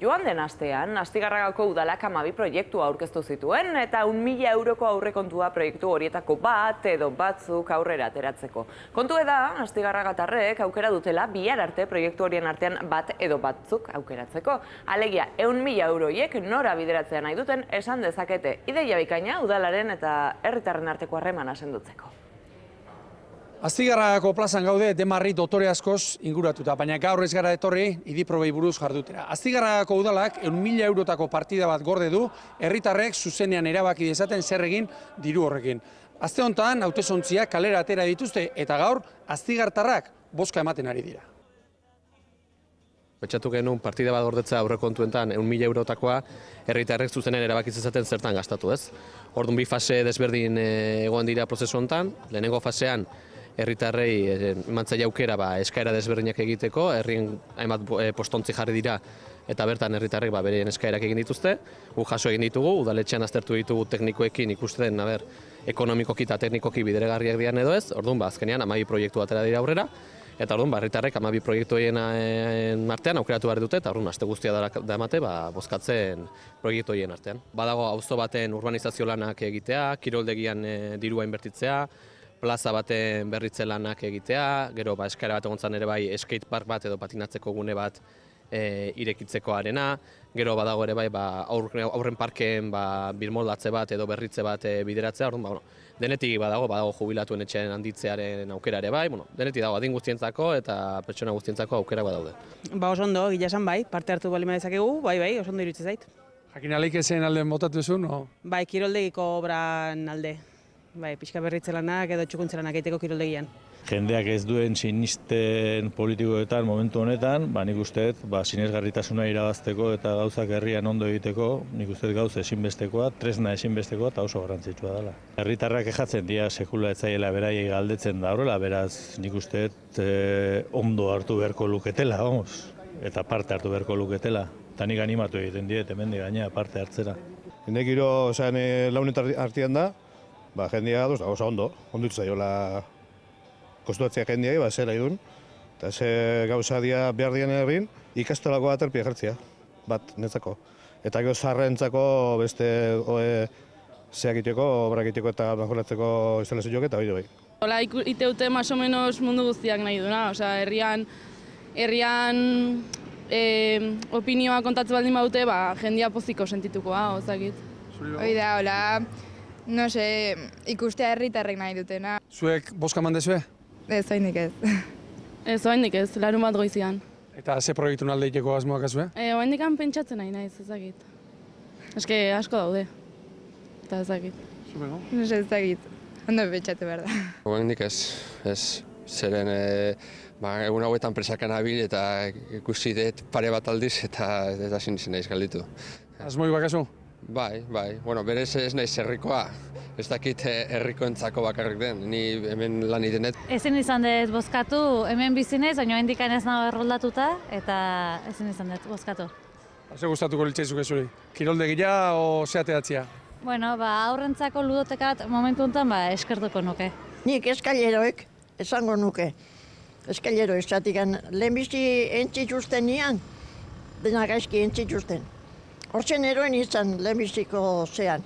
Joan den astean, astigarragako udalak amabi proiektu aurkeztu zituen eta 1.000 euroko aurre kontua proiektu horietako bat edo batzuk aurrera ateratzeko. Kontu eda, astigarragatarrek aukera dutela bihar arte proiektu horien artean bat edo batzuk aukeratzeko. Alegia, 1.000 euroiek nora bideratzea nahi duten esan dezakete ideia bikaina udalaren eta herritarren arteko harreman asendutzeko. Astigarrako plazan gaude demarri dotore askoz inguratuta, baina gaur ez gara etorri idiprobei buruz jardutera. Astigarrako udalak eun mila eurotako partida bat gorde du, herritarrek zuzenean erabaki dezaten zer egin diru horrekin. Azte honetan, haute kalera atera dituzte, eta gaur, astigartarrak boska ematen ari dira. Betxatu genuen partida bat gordetza aurre ontuentan eun mila eurotakoa, herritarrek zuzenen erabaki dezaten zertan gastatu ez. Ordun bi fase desberdin eh, egoan dira prozesu honetan, lehenengo fasean, herritarrei eh, emantza aukera ba, eskaera desberdinak egiteko, herrien hainbat eh, postontzi jarri dira eta bertan herritarrek ba bereien eskaerak egin dituzte. Gu jaso egin ditugu udaletxean aztertu ditugu teknikoekin ikusten, a ber, ekonomikoki eta teknikoki bideregarriak dian edo ez. Orduan ba azkenean 12 proiektu atera dira aurrera. Eta orduan barritarrek 12 proiektu eh, artean aukeratu behar dute eta orduan aste guztia da emate ba bozkatzen proiektu horien artean. Badago auzo baten urbanizazio lanak egitea, kiroldegian e, dirua inbertitzea, plaza baten berritze lanak egitea, gero ba, eskara bat egontzan ere bai skate park bat edo patinatzeko gune bat e, irekitzeko arena, gero badago ere bai ba, aurren parken ba, birmoldatze bat edo berritze bat e, bideratzea, orduan, ba, denetik badago, badago jubilatuen etxean handitzearen aukera ere bai, bueno, denetik dago adin guztientzako eta pertsona guztientzako aukera daude. Ba oso ondo, gila esan bai, parte hartu balima dezakegu, bai bai, oso ondo iruditzen zait. Jakin alik ezen alde motatu zuen, no? Bai, kiroldegiko obran alde bai, pixka berritzelanak edo txukuntzelanak egiteko kiroldegian. Jendeak ez duen sinisten politikoetan momentu honetan, ba, nik uste, ba, sinesgarritasuna irabazteko eta gauzak herrian ondo egiteko, nik uste gauz ezinbestekoa, tresna ezinbestekoa eta oso garrantzitsua dela. Herritarrak ejatzen dira sekula etzaiela beraiei galdetzen da horrela, beraz nik uste eh, ondo hartu beharko luketela, vamos, eta parte hartu beharko luketela. Eta nik animatu egiten diet, hemen gaina parte hartzera. Hendek giro, ozan, laun artian da, ba, jendia da, ba, oso ondo, ondut zaiola kostuatzea jendia, ba, zer haidun, eta ze gauza dia behar dien errin, ikastolako aterpia bat, netzako. Eta gero zarrentzako beste oe, zeakiteko, obrakiteko eta mejoratzeko instalazioak eta bide bai. Ola iteute maso menos mundu guztiak nahi duna, osea, herrian, herrian e, opinioa kontatzen baldin badute, ba, jendia poziko sentituko, ha, ozakit. Hoi da, hola. No se, ikustea herritarrek nahi dutena. Zuek boska mandezue? Ez, oindik ez. Ez, oindik ez, larun bat goizian. Eta ze proiektu nalde iteko asmoak azue? E, eh, oindik han pentsatzen nahi nahi, ezakit. Eske asko daude. Eta ezakit. Zubego? No ezakit. Ondo pentsatu behar da. Oindik ez, ez. Zeren, eh, ba, egun hauetan presakan abil eta ikusi dut pare bat aldiz eta ez da sinizena izgalditu. Azmoi bakasun? Bai, bai, bueno, berez ez naiz herrikoa, ez dakit eh, herrikoentzako bakarrik den, ni hemen lan idenet. Ezin izan dut bozkatu, hemen bizinez, baina hendikan ez nago erroldatuta, eta ezin izan dut bozkatu. Ze gustatuko litzaizuk ezuri, kirolde gila o zeateatzia? Bueno, ba, aurrentzako ludotekat momentu enten ba, eskertuko nuke. Nik eskaileroek, esango nuke, eskailero, eskatik, zatik, lehenbizi entzituzten nian, denak aizki entzituzten. Hortzen eroen izan, lehenbiziko zean.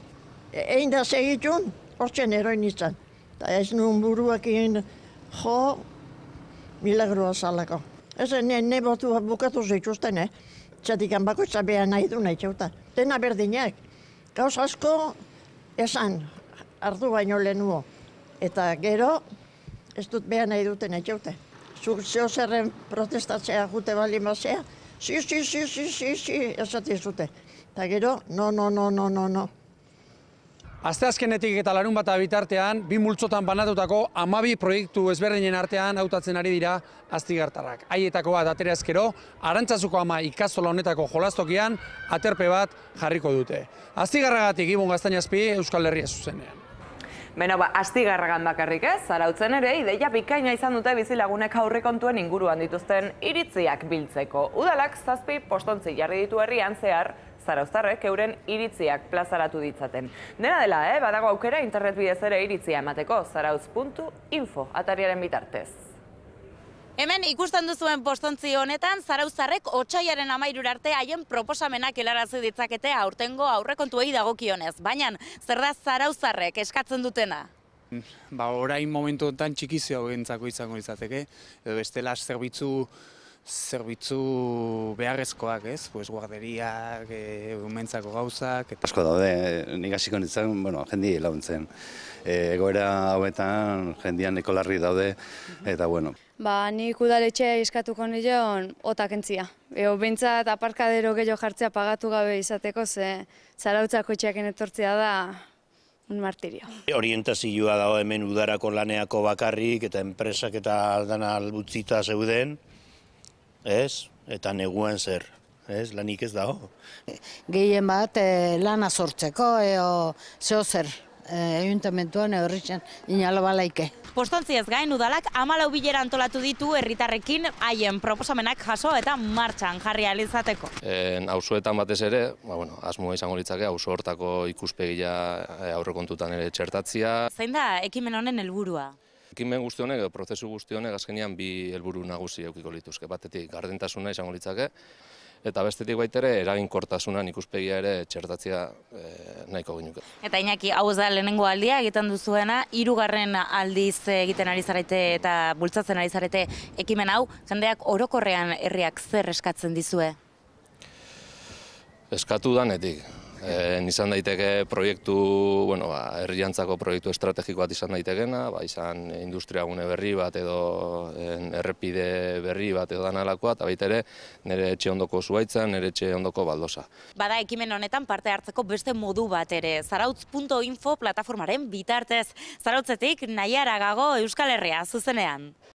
E, egin da segitun, hortzen eroen izan. Eta ez nuen buruak jo, milagroa zalako. Ez, ne, ne botu bukatu zituzten, eh? Txatik anbako txabea nahi du nahi txauta. Dena berdinak. Gauz asko, esan, ardu baino lehenuo. Eta gero, ez dut behar nahi duten nahi txauta. zeo zerren protestatzea jute bali mazea, Sí, zi, zi, zi, Eta gero, no, no, no, no, no, no. Azte azkenetik eta larun bat abitartean, bi multzotan banatutako amabi proiektu ezberdinen artean hautatzen ari dira aztigartarrak. Haietako bat atere azkero, arantzazuko ama ikastola honetako jolastokian, aterpe bat jarriko dute. Aztigarragatik, Ibon Gaztainazpi, Euskal Herria zuzenean. Beno, ba, asti garragan bakarrik ez, zarautzen ere, ideia bikaina izan dute bizilagunek aurrekontuen inguruan dituzten iritziak biltzeko. Udalak zazpi postontzi jarri ditu herrian zehar, zarauztarrek euren iritziak plazaratu ditzaten. Nera dela, eh, badago aukera internet bidez ere iritzia emateko zarautz.info atariaren bitartez. Hemen ikusten duzuen postontzi honetan, zarauzarrek otxaiaren amairur arte haien proposamenak helarazu ditzakete aurtengo aurrekontuei dagokionez. Baina, zer da zarauzarrek eskatzen dutena? Mm, ba, orain momentu txikizioa txikizio gentzako izango izateke. Ez dela zerbitzu zerbitzu beharrezkoak, ez? Pues guarderiak, e, gauzak eta asko daude. Ni hasiko nitzen, bueno, jendi launtzen. Eh, egoera hauetan jendian ekolarri daude eta bueno. Ba, ni udaletxe eskatuko nion otakentzia. Eo beintzat aparkadero gehiago jartzea pagatu gabe izateko ze zarautzako etxeekin etortzea da un martirio. Orientazioa dago hemen udarako laneako bakarrik eta enpresak eta aldana albutzita zeuden ez? Eta neguan zer, ez? Lanik ez dago. Gehien bat, e, lana sortzeko, eo, zeo zer, ejuntamentuan eh, horritzen inalo balaike. ez gain udalak amalau bileran antolatu ditu herritarrekin haien proposamenak jaso eta martxan jarri alizateko. Hauzuetan batez ere, ba, bueno, asmoa izango litzake, hauzu hortako ikuspegia eh, aurrekontutan ere txertatzia. Zein da ekimen honen helburua? Ekimen guzti honek, prozesu guzti honek, azkenean bi helburu nagusi eukiko lituzke. Batetik, gardentasuna izango litzake, eta bestetik baitere eraginkortasuna ikuspegia ere txertatzia e, eh, nahiko ginuke. Eta inaki, hau da lehenengo aldia egiten duzuena, hirugarren aldiz egiten ari zarete eta bultzatzen ari zarete ekimen hau, jendeak orokorrean herriak zer eskatzen dizue? Eskatu danetik, E, eh, nizan daiteke proiektu, bueno, ba, herriantzako proiektu estrategiko bat izan daitekena, ba, izan industria gune berri bat edo errepide berri bat edo danalakoa, eta baita ere nire etxe ondoko zuaitza, nire etxe ondoko baldosa. Bada ekimen honetan parte hartzeko beste modu bat ere, zarautz.info plataformaren bitartez. Zarautzetik, nahiara gago Euskal Herria, zuzenean.